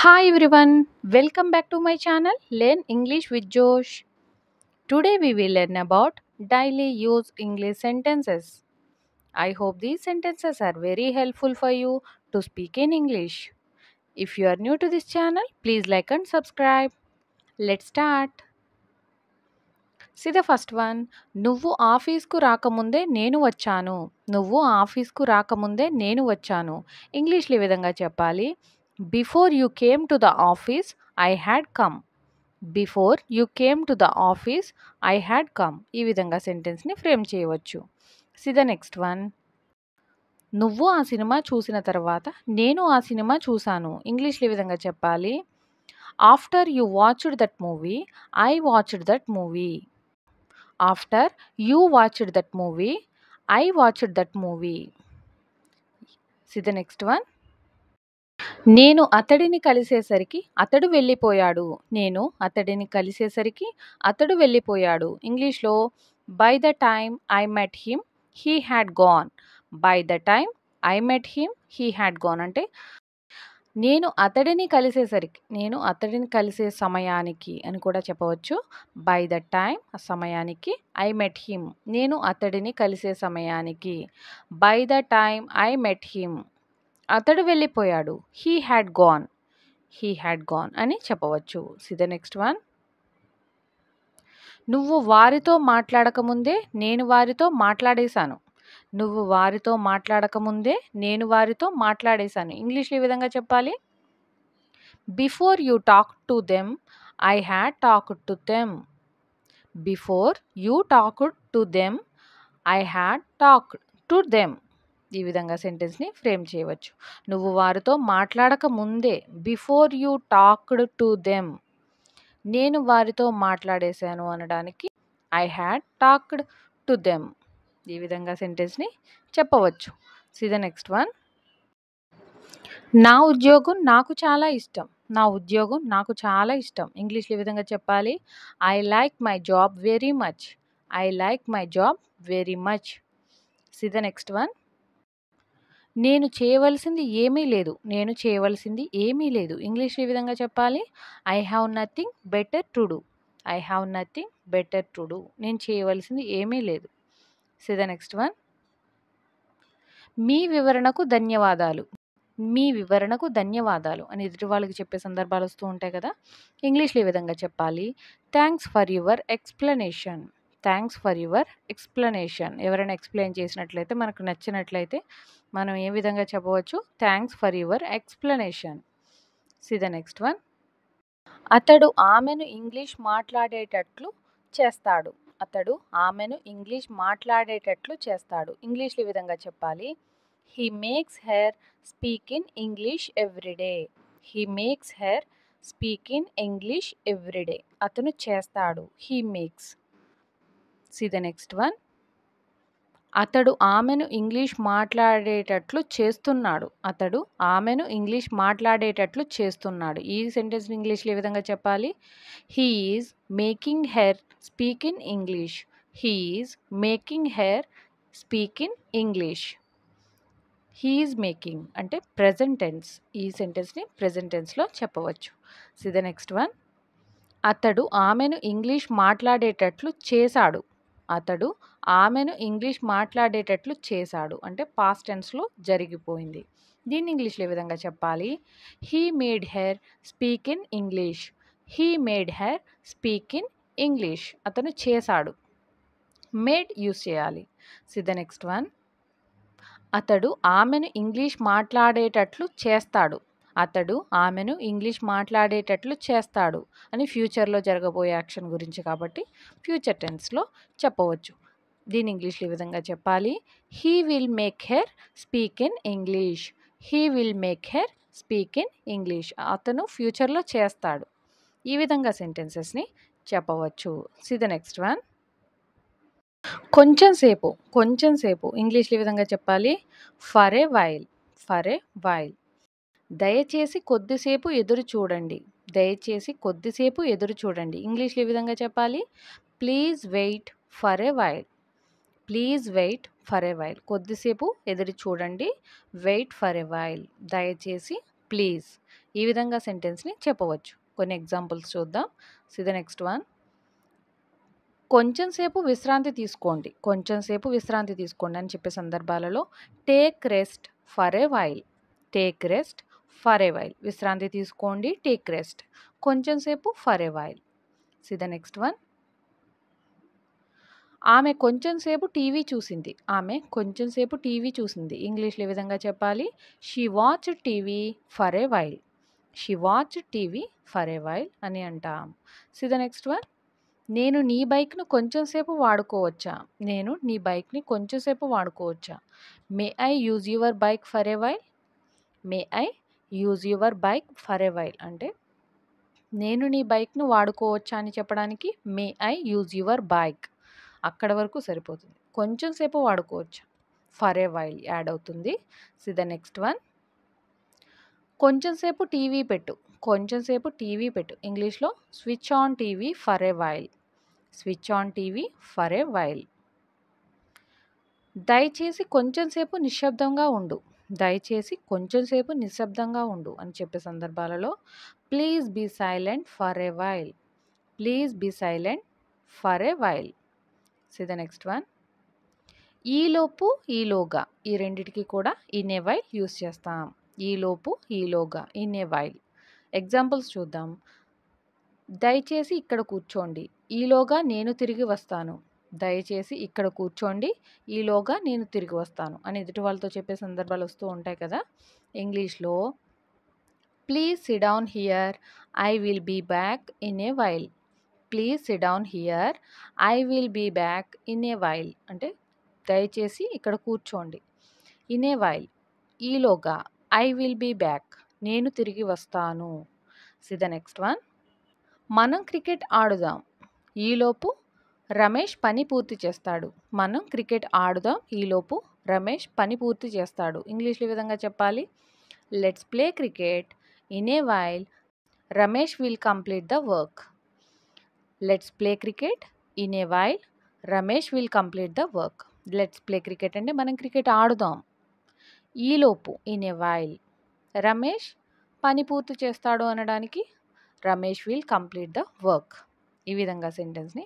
Hi everyone welcome back to my channel learn English with Josh today we will learn about daily use English sentences I hope these sentences are very helpful for you to speak in English if you are new to this channel please like and subscribe let start see the first one నువ్వు ఆఫీస్కు రాకముందే నేను వచ్చాను నువ్వు ఆఫీస్కు రాకముందే నేను వచ్చాను ఇంగ్లీష్లో ఈ విధంగా చెప్పాలి before you came to the office I had come before you came to the office I had come ఈ విధంగా సెంటెన్స్ని ఫ్రేమ్ చేయవచ్చు సి ద నెక్స్ట్ వన్ నువ్వు ఆ సినిమా చూసిన తర్వాత నేను ఆ సినిమా చూశాను ఇంగ్లీష్లో ఈ విధంగా చెప్పాలి after you watched that movie I watched that movie after you watched that movie I watched that movie see the next one నేను అతడిని కలిసేసరికి అతడు వెళ్ళిపోయాడు నేను అతడిని కలిసేసరికి అతడు వెళ్ళిపోయాడు ఇంగ్లీష్లో by the time I met him he had gone by the time I met him he had gone అంటే నేను అతడిని కలిసేసరికి నేను అతడిని కలిసే సమయానికి అని కూడా చెప్పవచ్చు బై ద టైమ్ సమయానికి ఐ మెట్ హిమ్ నేను అతడిని కలిసే సమయానికి by the time I met him అతడు వెళ్ళిపోయాడు he had gone he had gone అని చెప్పవచ్చు సి ద నెక్స్ట్ వన్ నువ్వు వారితో మాట్లాడకముందే నేను వారితో మాట్లాడేశాను నువ్వు వారితో మాట్లాడకముందే నేను వారితో మాట్లాడేశాను ఇంగ్లీష్లో ఈ విధంగా చెప్పాలి before you talk to them I had talk to them before you talk to them I had talk to them ఈ విధంగా సెంటెన్స్ని ఫ్రేమ్ చేయవచ్చు నువ్వు వారితో మాట్లాడక ముందే before you talked to them నేను వారితో మాట్లాడేశాను అనడానికి I had talked to them ఈ విధంగా సెంటెన్స్ని చెప్పవచ్చు సీ ద నెక్స్ట్ వన్ నా ఉద్యోగం నాకు చాలా ఇష్టం నా ఉద్యోగం నాకు చాలా ఇష్టం ఇంగ్లీష్లో ఈ విధంగా చెప్పాలి I like my job very much I like my job very much see the next one నేను చేయవలసింది ఏమీ లేదు నేను చేయవలసింది ఏమీ లేదు ఇంగ్లీష్ ఈ విధంగా చెప్పాలి I have nothing better to do I have nothing better to do నేను చేయవలసింది ఏమీ లేదు సి ద నెక్స్ట్ వన్ మీ వివరణకు ధన్యవాదాలు మీ వివరణకు ధన్యవాదాలు అని ఎదుటి వాళ్ళకి చెప్పే సందర్భాలు వస్తూ ఉంటాయి కదా ఇంగ్లీష్లో ఈ విధంగా చెప్పాలి thanks for your explanation thanks for your explanation ఎవరైనా ఎక్స్ప్లెయిన్ చేసినట్లయితే మనకు నచ్చినట్లయితే మనం ఏ విధంగా చెప్పవచ్చు thanks for your explanation see the next one అతడు ఆమెను ఇంగ్లీష్ మాట్లాడేటట్లు చేస్తాడు అతడు ఆమెను ఇంగ్లీష్ మాట్లాడేటట్లు చేస్తాడు ఇంగ్లీష్లో విధంగా చెప్పాలి he makes her speak in English everyday he makes her speak in English everyday అతను చేస్తాడు he makes see the next one అతడు ఆమెను ఇంగ్లీష్ మాట్లాడేటట్లు చేస్తున్నాడు అతడు ఆమెను ఇంగ్లీష్ మాట్లాడేటట్లు చేస్తున్నాడు ఈ సెంటెన్స్ని ఇంగ్లీష్లో ఏ విధంగా చెప్పాలి he is making her speak in English he is making her speak in English he is making అంటే ప్రజెంట్ టెన్స్ ఈ సెంటెన్స్ని ప్రజెంట్ టెన్స్లో చెప్పవచ్చు సి ద నెక్స్ట్ వన్ అతడు ఆమెను ఇంగ్లీష్ మాట్లాడేటట్లు చేశాడు అతడు ఆమెను ఇంగ్లీష్ మాట్లాడేటట్లు చేశాడు అంటే పాస్ట్ టెన్స్లో జరిగిపోయింది దీన్ని ఇంగ్లీష్లో ఏ విధంగా చెప్పాలి he made her speak in English he made her speak in English అతను చేశాడు మేడ్ యూస్ చేయాలి సి ద నెక్స్ట్ వన్ అతడు ఆమెను ఇంగ్లీష్ మాట్లాడేటట్లు చేస్తాడు అతడు ఆమెను ఇంగ్లీష్ మాట్లాడేటట్లు చేస్తాడు అని ఫ్యూచర్లో జరగబోయే యాక్షన్ గురించి కాబట్టి ఫ్యూచర్ టెన్స్లో చెప్పవచ్చు దీని ఇంగ్లీష్లో ఈ విధంగా చెప్పాలి he will make her speak in English he will make her speak in English అతను ఫ్యూచర్లో చేస్తాడు ఈ విధంగా సెంటెన్సెస్ని చెప్పవచ్చు సి ద నెక్స్ట్ వన్ కొంచెం సేపు కొంచెం సేపు ఇంగ్లీష్లో ఈ విధంగా చెప్పాలి for a while for a while దయచేసి కొద్దిసేపు ఎదురు చూడండి దయచేసి కొద్దిసేపు ఎదురు చూడండి ఇంగ్లీష్లో ఈ విధంగా చెప్పాలి please wait for a while please wait for a while కొద్దిసేపు ఎదురు చూడండి వెయిట్ ఫర్ ఎ వైల్ దయచేసి ప్లీజ్ ఈ విధంగా సెంటెన్స్ని చెప్పవచ్చు కొన్ని ఎగ్జాంపుల్స్ చూద్దాం సి ద నెక్స్ట్ వన్ కొంచెంసేపు విశ్రాంతి తీసుకోండి కొంచెం సేపు విశ్రాంతి తీసుకోండి అని చెప్పే సందర్భాలలో take rest for a while take rest for a while విశ్రాంతి తీసుకోండి టేక్ రెస్ట్ కొంచెం సేపు for a while see the next one ఆమె కొంచెం సేపు టీవీ చూసింది ఆమె కొంచెంసేపు టీవీ చూసింది ఇంగ్లీష్లో ఏ విధంగా చెప్పాలి she watch TV for a while she watch TV for a while అని అంటాం సి ద నెక్స్ట్ వన్ నేను నీ బైక్ను కొంచెం సేపు వాడుకోవచ్చా నేను నీ బైక్ని కొంచెంసేపు వాడుకోవచ్చా may I use your bike for a while may I use your bike for a while అంటే నేను నీ బైక్ను వాడుకోవచ్చా అని చెప్పడానికి may I use your bike అక్కడ వరకు సరిపోతుంది కొంచెం సేపు వాడుకోవచ్చు ఫర్ ఏ వైల్ యాడ్ అవుతుంది సి ద నెక్స్ట్ వన్ కొంచెం సేపు టీవీ పెట్టు కొంచెం సేపు టీవీ పెట్టు ఇంగ్లీష్లో switch on TV for a while switch on TV for a while దయచేసి కొంచెం సేపు నిశ్శబ్దంగా ఉండు దయచేసి కొంచెంసేపు నిశ్శబ్దంగా ఉండు అని చెప్పే సందర్భాలలో please be silent for a while please be silent for a while see the next one ఈలోపు ఈలోగా ఈ రెండిటికి కూడా ఇన్ ఏ వైల్ యూస్ చేస్తాం ఈలోపు ఈలోగా ఇన్ ఏ వైల్ ఎగ్జాంపుల్స్ చూద్దాం దయచేసి ఇక్కడ కూర్చోండి ఈలోగా నేను తిరిగి వస్తాను దయచేసి ఇక్కడ కూర్చోండి ఈలోగా నేను తిరిగి వస్తాను అని ఎదుటి వాళ్ళతో చెప్పే సందర్భాలు వస్తూ ఉంటాయి కదా ఇంగ్లీష్లో please sit down here I will be back in a while please sit down here I will be back in a while అంటే దయచేసి ఇక్కడ కూర్చోండి ఇన్ ఏ వైల్ ఈలోగా ఐ విల్ బీ బ్యాక్ నేను తిరిగి వస్తాను సి ద నెక్స్ట్ వన్ మనం cricket ఆడుదాం ఈలోపు రమేష్ పని పూర్తి చేస్తాడు మనం క్రికెట్ ఆడుదాం ఈలోపు రమేష్ పని పూర్తి చేస్తాడు ఇంగ్లీష్లో విధంగా చెప్పాలి let's play cricket in a while Ramesh will complete the work let's play cricket in a while Ramesh will complete the work let's play cricket అంటే మనం క్రికెట్ ఆడుదాం ఈలోపు ఇన్ ఏ వైల్ రమేష్ పని పూర్తి చేస్తాడు అనడానికి Ramesh will complete the work ఈ విధంగా సెంటెన్స్ని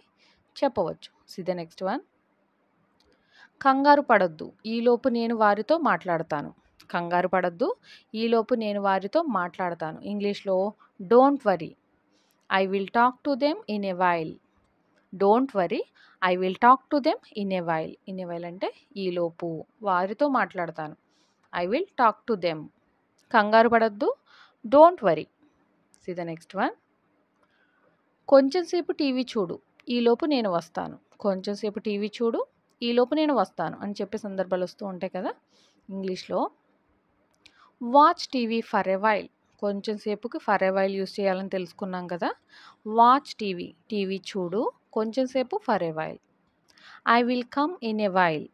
చెప్పవచ్చు సి ద నెక్స్ట్ వన్ కంగారు పడద్దు ఈలోపు నేను వారితో మాట్లాడతాను కంగారు పడద్దు ఈలోపు నేను వారితో మాట్లాడతాను ఇంగ్లీష్లో don't worry I will talk to them in a while don't worry I will talk to them in a while in a while అంటే ఈలోపు వారితో మాట్లాడతాను I will talk to them కంగారు పడద్దు don't worry see the next one కొంచెంసేపు TV చూడు ఈలోపు నేను వస్తాను కొంచెంసేపు టీవీ చూడు ఈలోపు నేను వస్తాను అని చెప్పే సందర్భాలు వస్తూ ఉంటాయి కదా ఇంగ్లీష్లో watch TV for a while కొంచెం సేపుకి ఫర్ వైల్ యూస్ చేయాలని తెలుసుకున్నాం కదా వాచ్ టీవీ టీవీ చూడు కొంచెం సేపు for while I will come in a while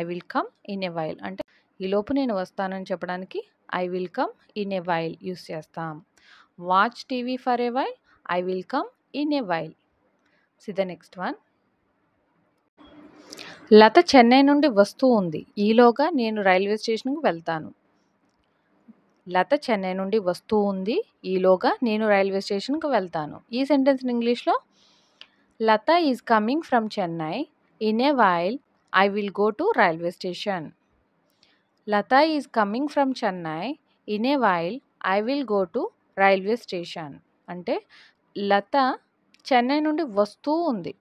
I will come in a while అంటే ఈలోపు నేను వస్తానని చెప్పడానికి I will come in a while use చేస్తాం watch TV for a while I will come in a while see the next one Latha Chennai నుండి వస్తూ ఉంది ఈలోగా నేను రైల్వే స్టేషన్కు వెళ్తాను లత చెన్నై నుండి వస్తూ ఉంది ఈలోగా నేను రైల్వే స్టేషన్కు వెళ్తాను ఈ సెంటెన్స్ ఇంగ్లీష్లో Latha is coming from Chennai in a while I will go to railway station Latha is coming from Chennai in a while I will go to railway station అంటే లత చెన్నై నుండి వస్తూ ఉంది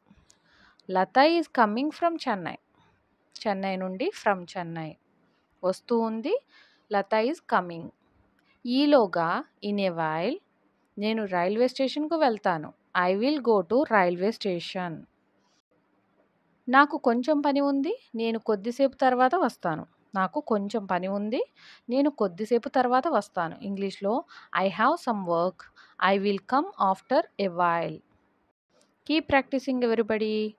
Latha is coming from Chennai Chennai నుండి ఫ్రమ్ చెన్నై వస్తూ ఉంది లత ఈజ్ కమింగ్ ఈలోగా in a while నేను railway స్టేషన్కు వెళ్తాను I will go to railway station నాకు కొంచెం పని ఉంది నేను కొద్దిసేపు తర్వాత వస్తాను నాకు కొంచెం పని ఉంది నేను కొద్దిసేపు తర్వాత వస్తాను ఇంగ్లీష్లో I have some work I will come after a while Keep practicing everybody.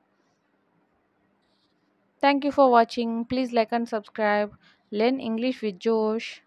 Thank you for watching. Please like and subscribe. Learn English with Josh.